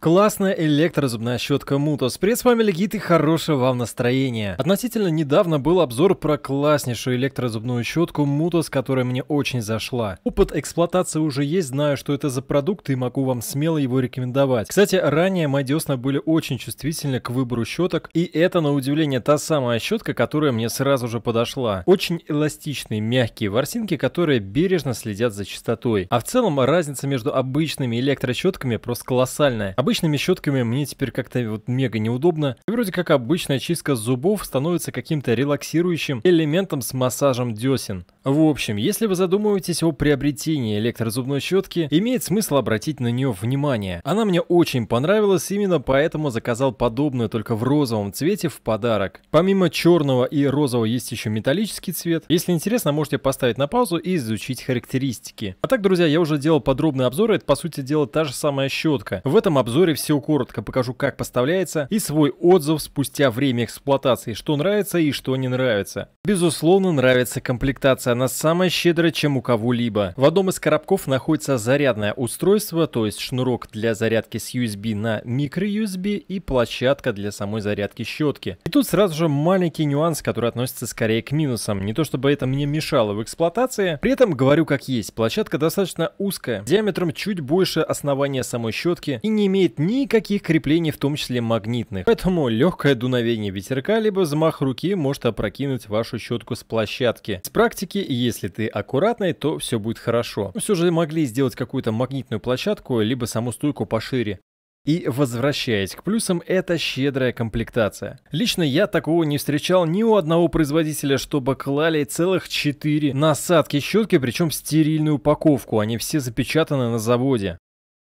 Классная электрозубная щетка Мутос. Привет, с вами Легит и хорошего вам настроения. Относительно недавно был обзор про класснейшую электрозубную щетку Мутос, которая мне очень зашла. Опыт эксплуатации уже есть, знаю, что это за продукт и могу вам смело его рекомендовать. Кстати, ранее мои десна были очень чувствительны к выбору щеток, и это, на удивление, та самая щетка, которая мне сразу же подошла. Очень эластичные, мягкие ворсинки, которые бережно следят за чистотой. А в целом разница между обычными электрощетками просто колоссальная обычными щетками мне теперь как-то вот мега неудобно. И вроде как обычная чистка зубов становится каким-то релаксирующим элементом с массажем десен. В общем, если вы задумываетесь о приобретении электрозубной щетки, имеет смысл обратить на нее внимание. Она мне очень понравилась, именно поэтому заказал подобную только в розовом цвете в подарок. Помимо черного и розового есть еще металлический цвет. Если интересно, можете поставить на паузу и изучить характеристики. А так, друзья, я уже делал подробный обзор, это по сути дела та же самая щетка. В этом обзоре все коротко покажу, как поставляется и свой отзыв спустя время эксплуатации, что нравится и что не нравится. Безусловно, нравится комплектация информации она самая щедрая, чем у кого-либо. В одном из коробков находится зарядное устройство, то есть шнурок для зарядки с USB на micro-USB и площадка для самой зарядки щетки. И тут сразу же маленький нюанс, который относится скорее к минусам. Не то чтобы это мне мешало в эксплуатации, при этом говорю как есть. Площадка достаточно узкая, диаметром чуть больше основания самой щетки и не имеет никаких креплений, в том числе магнитных. Поэтому легкое дуновение ветерка либо взмах руки может опрокинуть вашу щетку с площадки. С практики если ты аккуратный, то все будет хорошо. все же могли сделать какую-то магнитную площадку, либо саму стойку пошире. И возвращаясь к плюсам, это щедрая комплектация. Лично я такого не встречал ни у одного производителя, чтобы клали целых 4 насадки щетки, причем стерильную упаковку, они все запечатаны на заводе.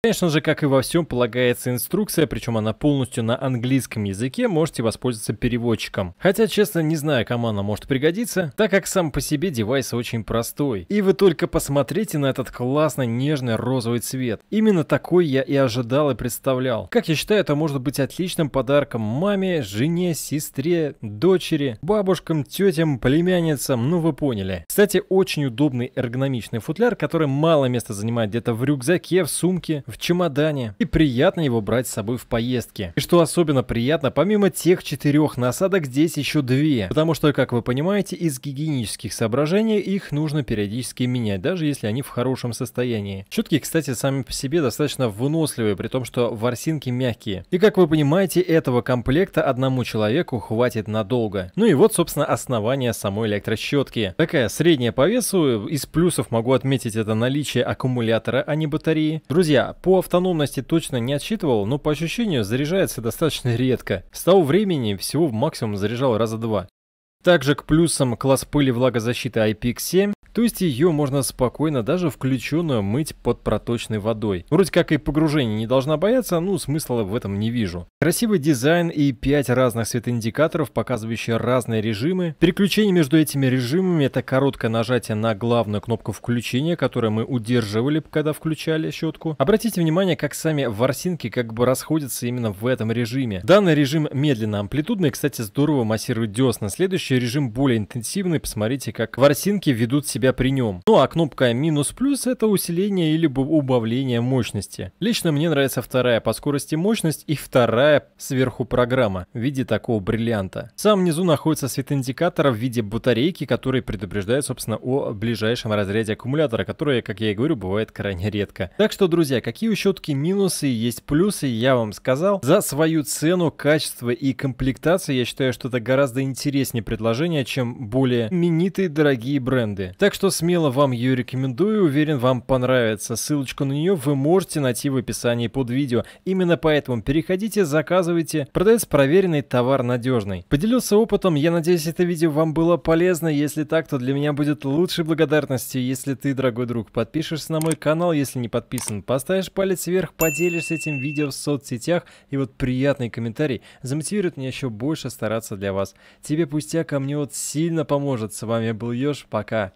Конечно же, как и во всем, полагается инструкция, причем она полностью на английском языке, можете воспользоваться переводчиком. Хотя, честно, не знаю, кому она может пригодиться, так как сам по себе девайс очень простой. И вы только посмотрите на этот классно нежный розовый цвет. Именно такой я и ожидал и представлял. Как я считаю, это может быть отличным подарком маме, жене, сестре, дочери, бабушкам, тетям, племянницам, ну вы поняли. Кстати, очень удобный эргономичный футляр, который мало места занимает где-то в рюкзаке, в сумке, в в чемодане, и приятно его брать с собой в поездке. И что особенно приятно, помимо тех четырех насадок здесь еще две, потому что, как вы понимаете, из гигиенических соображений их нужно периодически менять, даже если они в хорошем состоянии. Щетки, кстати, сами по себе достаточно выносливые, при том, что ворсинки мягкие. И как вы понимаете, этого комплекта одному человеку хватит надолго. Ну и вот, собственно, основание самой электрощетки. Такая средняя по весу, из плюсов могу отметить это наличие аккумулятора, а не батареи. Друзья, по автономности точно не отсчитывал, но по ощущению заряжается достаточно редко. С того времени всего в максимум заряжал раза два. Также к плюсам класс пыли влагозащиты IPX7 то есть ее можно спокойно, даже включенную, мыть под проточной водой. Вроде как и погружение не должна бояться, ну смысла в этом не вижу. Красивый дизайн и 5 разных светоиндикаторов, показывающие разные режимы. Переключение между этими режимами это короткое нажатие на главную кнопку включения, которую мы удерживали, когда включали щетку. Обратите внимание, как сами ворсинки как бы расходятся именно в этом режиме. Данный режим медленно амплитудный, кстати, здорово массирует десна. Следующий режим более интенсивный, посмотрите, как ворсинки ведут себя себя при нем. Ну а кнопка минус-плюс это усиление или убавление мощности. Лично мне нравится вторая по скорости мощность и вторая сверху программа в виде такого бриллианта. Сам внизу находится светоиндикатор в виде батарейки, который предупреждает, собственно, о ближайшем разряде аккумулятора, которое, как я и говорю, бывает крайне редко. Так что, друзья, какие у щетки минусы есть плюсы, я вам сказал. За свою цену, качество и комплектацию я считаю, что это гораздо интереснее предложение, чем более именитые дорогие бренды. Так что смело вам ее рекомендую, уверен, вам понравится. Ссылочку на нее вы можете найти в описании под видео. Именно поэтому переходите, заказывайте. Продается проверенный, товар надежный. Поделился опытом, я надеюсь, это видео вам было полезно. Если так, то для меня будет лучшей благодарностью, если ты, дорогой друг, подпишешься на мой канал, если не подписан, поставишь палец вверх, поделишься этим видео в соцсетях, и вот приятный комментарий замотивирует меня еще больше стараться для вас. Тебе пустяк, а мне вот сильно поможет. С вами был Ёж, пока.